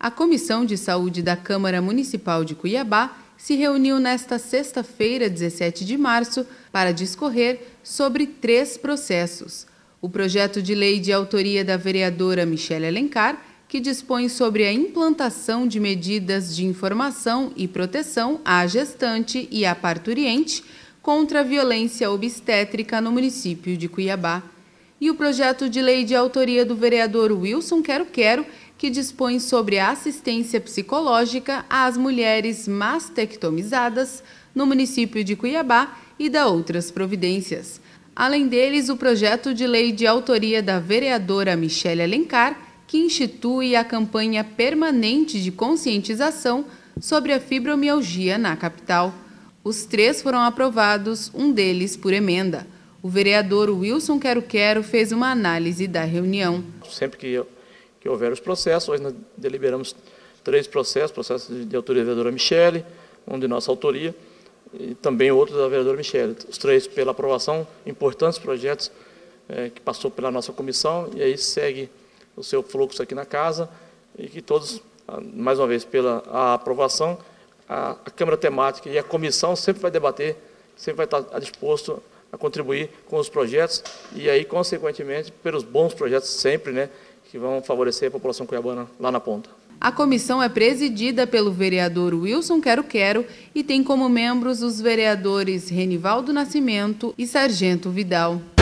A Comissão de Saúde da Câmara Municipal de Cuiabá se reuniu nesta sexta-feira, 17 de março, para discorrer sobre três processos. O projeto de lei de autoria da vereadora Michele Alencar, que dispõe sobre a implantação de medidas de informação e proteção à gestante e à parturiente contra a violência obstétrica no município de Cuiabá. E o projeto de lei de autoria do vereador Wilson Quero Quero, que dispõe sobre a assistência psicológica às mulheres mastectomizadas no município de Cuiabá e da outras providências. Além deles, o projeto de lei de autoria da vereadora Michele Alencar, que institui a campanha permanente de conscientização sobre a fibromialgia na capital. Os três foram aprovados, um deles por emenda. O vereador Wilson Quero Quero fez uma análise da reunião. Sempre que que houveram os processos. Hoje nós deliberamos três processos, processo de autoria da vereadora Michele, um de nossa autoria, e também outro da vereadora Michele. Os três pela aprovação, importantes projetos é, que passou pela nossa comissão, e aí segue o seu fluxo aqui na casa, e que todos, ah, mais uma vez, pela aprovação, a, a Câmara Temática e a comissão sempre vai debater, sempre vai estar disposto a contribuir com os projetos, e aí, consequentemente, pelos bons projetos sempre, né, que vão favorecer a população cuiabana lá na ponta. A comissão é presidida pelo vereador Wilson Quero Quero e tem como membros os vereadores Renivaldo Nascimento e Sargento Vidal.